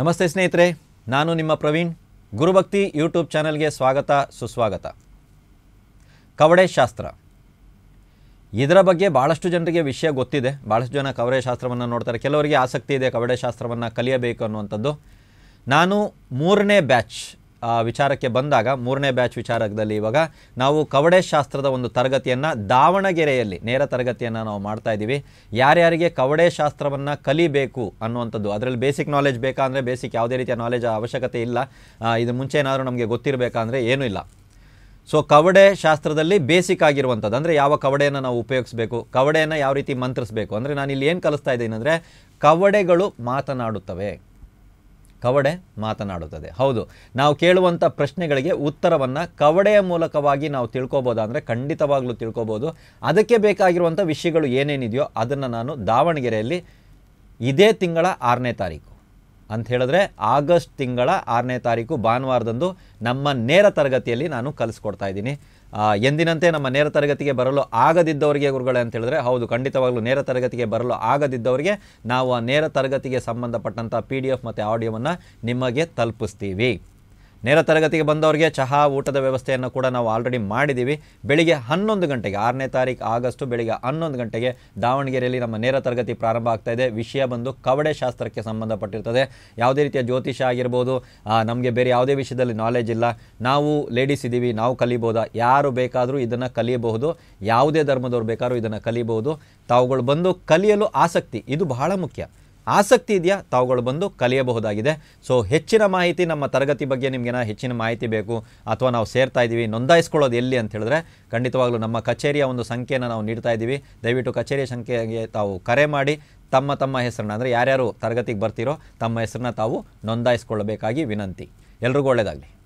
ನಮಸ್ತೆ ಸ್ನೇಹಿತರೆ ನಾನು ನಿಮ್ಮ ಪ್ರವೀಣ್ ಗುರುಭಕ್ತಿ ಯೂಟ್ಯೂಬ್ ಚಾನಲ್ಗೆ ಸ್ವಾಗತ ಸುಸ್ವಾಗತ ಕವಡೆ ಶಾಸ್ತ್ರ ಇದರ ಬಗ್ಗೆ ಭಾಳಷ್ಟು ಜನರಿಗೆ ವಿಷಯ ಗೊತ್ತಿದೆ ಭಾಳಷ್ಟು ಜನ ಕವಡೆ ಶಾಸ್ತ್ರವನ್ನು ನೋಡ್ತಾರೆ ಕೆಲವರಿಗೆ ಆಸಕ್ತಿ ಇದೆ ಕವಡೆ ಶಾಸ್ತ್ರವನ್ನು ಕಲಿಯಬೇಕು ಅನ್ನುವಂಥದ್ದು ನಾನು ಮೂರನೇ ಬ್ಯಾಚ್ ವಿಚಾರಕ್ಕೆ ಬಂದಾಗ ಮೂರನೇ ಬ್ಯಾಚ್ ವಿಚಾರದಲ್ಲಿ ಇವಾಗ ನಾವು ಕವಡೆ ಶಾಸ್ತ್ರದ ಒಂದು ತರಗತಿಯನ್ನು ದಾವಣಗೆರೆಯಲ್ಲಿ ನೇರ ತರಗತಿಯನ್ನು ನಾವು ಮಾಡ್ತಾ ಇದ್ದೀವಿ ಯಾರ್ಯಾರಿಗೆ ಕವಡೆ ಶಾಸ್ತ್ರವನ್ನು ಕಲಿಬೇಕು ಅನ್ನುವಂಥದ್ದು ಅದರಲ್ಲಿ ಬೇಸಿಕ್ ನಾಲೆಜ್ ಬೇಕಂದರೆ ಬೇಸಿಕ್ ಯಾವುದೇ ರೀತಿಯ ನಾಲೆಜ್ ಅವಶ್ಯಕತೆ ಇಲ್ಲ ಇದು ಮುಂಚೆ ಏನಾದರೂ ನಮಗೆ ಗೊತ್ತಿರಬೇಕಂದ್ರೆ ಏನೂ ಇಲ್ಲ ಸೊ ಕವಡೆ ಶಾಸ್ತ್ರದಲ್ಲಿ ಬೇಸಿಕ್ ಆಗಿರುವಂಥದ್ದು ಅಂದರೆ ಯಾವ ಕವಡೆಯನ್ನು ನಾವು ಉಪಯೋಗಿಸಬೇಕು ಕವಡೆಯನ್ನು ಯಾವ ರೀತಿ ಮಂತ್ರಿಸಬೇಕು ಅಂದರೆ ನಾನು ಇಲ್ಲಿ ಏನು ಕಲಿಸ್ತಾ ಇದ್ದೀನಿ ಅಂದರೆ ಕವಡೆಗಳು ಮಾತನಾಡುತ್ತವೆ ಕವಡೆ ಮಾತನಾಡುತ್ತದೆ ಹೌದು ನಾವು ಕೇಳುವಂಥ ಪ್ರಶ್ನೆಗಳಿಗೆ ಉತ್ತರವನ್ನು ಕವಡೆಯ ಮೂಲಕವಾಗಿ ನಾವು ತಿಳ್ಕೊಬೋದು ಅಂದರೆ ಖಂಡಿತವಾಗ್ಲೂ ತಿಳ್ಕೊಬೋದು ಅದಕ್ಕೆ ಬೇಕಾಗಿರುವಂಥ ವಿಷಯಗಳು ಏನೇನಿದೆಯೋ ಅದನ್ನು ನಾನು ದಾವಣಗೆರೆಯಲ್ಲಿ ಇದೇ ತಿಂಗಳ ಆರನೇ ತಾರೀಕು ಅಂತ ಹೇಳಿದ್ರೆ ಆಗಸ್ಟ್ ತಿಂಗಳ ಆರನೇ ತಾರೀಕು ಭಾನುವಾರದಂದು ನಮ್ಮ ನೇರ ತರಗತಿಯಲ್ಲಿ ನಾನು ಕಲಿಸ್ಕೊಡ್ತಾ ಇದ್ದೀನಿ ಎಂದಿನಂತೆ ನಮ್ಮ ನೇರ ತರಗತಿಗೆ ಬರಲು ಆಗದಿದ್ದವರಿಗೆ ಗುರುಗಳೇ ಅಂತ ಹೇಳಿದ್ರೆ ಹೌದು ಖಂಡಿತವಾಗಲೂ ನೇರ ತರಗತಿಗೆ ಬರಲು ಆಗದಿದ್ದವರಿಗೆ ನಾವು ಆ ನೇರ ತರಗತಿಗೆ ಸಂಬಂಧಪಟ್ಟಂಥ ಪಿ ಡಿ ಎಫ್ ಮತ್ತು ಆಡಿಯೋವನ್ನು ನಿಮಗೆ ತಲುಪಿಸ್ತೀವಿ ನೇರ ತರಗತಿಗೆ ಬಂದವರಿಗೆ ಚಹಾ ಊಟದ ವ್ಯವಸ್ಥೆಯನ್ನು ಕೂಡ ನಾವು ಆಲ್ರೆಡಿ ಮಾಡಿದ್ದೀವಿ ಬೆಳಿಗ್ಗೆ ಹನ್ನೊಂದು ಗಂಟೆಗೆ ಆರನೇ ತಾರೀಕು ಆಗಸ್ಟ್ ಬೆಳಿಗ್ಗೆ ಹನ್ನೊಂದು ಗಂಟೆಗೆ ದಾವಣಗೆರೆಯಲ್ಲಿ ನಮ್ಮ ನೇರ ತರಗತಿ ಪ್ರಾರಂಭ ಆಗ್ತಾ ಇದೆ ವಿಷಯ ಬಂದು ಕವಡೆ ಶಾಸ್ತ್ರಕ್ಕೆ ಸಂಬಂಧಪಟ್ಟಿರ್ತದೆ ಯಾವುದೇ ರೀತಿಯ ಜ್ಯೋತಿಷ ಆಗಿರ್ಬೋದು ನಮಗೆ ಬೇರೆ ಯಾವುದೇ ವಿಷಯದಲ್ಲಿ ನಾಲೆಜ್ ಇಲ್ಲ ನಾವು ಲೇಡೀಸ್ ಇದ್ದೀವಿ ನಾವು ಕಲಿಬೋದಾ ಯಾರು ಬೇಕಾದರೂ ಇದನ್ನು ಕಲಿಯಬಹುದು ಯಾವುದೇ ಧರ್ಮದವ್ರು ಬೇಕಾದರೂ ಇದನ್ನು ಕಲಿಬಹುದು ತಾವುಗಳು ಬಂದು ಕಲಿಯಲು ಆಸಕ್ತಿ ಇದು ಬಹಳ ಮುಖ್ಯ ಆಸಕ್ತಿ ಇದೆಯಾ ತಾವುಗಳು ಬಂದು ಕಲಿಯಬಹುದಾಗಿದೆ ಸೊ ಹೆಚ್ಚಿನ ಮಾಹಿತಿ ನಮ್ಮ ತರಗತಿ ಬಗ್ಗೆ ನಿಮಗೇನ ಹೆಚ್ಚಿನ ಮಾಹಿತಿ ಬೇಕು ಅಥವಾ ನಾವು ಸೇರ್ತಾ ಇದ್ದೀವಿ ನೋಂದಾಯಿಸ್ಕೊಳ್ಳೋದು ಎಲ್ಲಿ ಅಂತ ಹೇಳಿದ್ರೆ ಖಂಡಿತವಾಗ್ಲೂ ನಮ್ಮ ಕಚೇರಿಯ ಒಂದು ಸಂಖ್ಯೆಯನ್ನು ನಾವು ನೀಡ್ತಾ ಇದ್ದೀವಿ ದಯವಿಟ್ಟು ಕಚೇರಿಯ ಸಂಖ್ಯೆಗೆ ತಾವು ಕರೆ ಮಾಡಿ ತಮ್ಮ ತಮ್ಮ ಹೆಸರನ್ನ ಅಂದರೆ ಯಾರ್ಯಾರು ತರಗತಿಗೆ ಬರ್ತಿರೋ ತಮ್ಮ ಹೆಸರನ್ನ ತಾವು ನೋಂದಾಯಿಸ್ಕೊಳ್ಳಬೇಕಾಗಿ ವಿನಂತಿ ಎಲ್ರಿಗೂ ಒಳ್ಳೆಯದಾಗಲಿ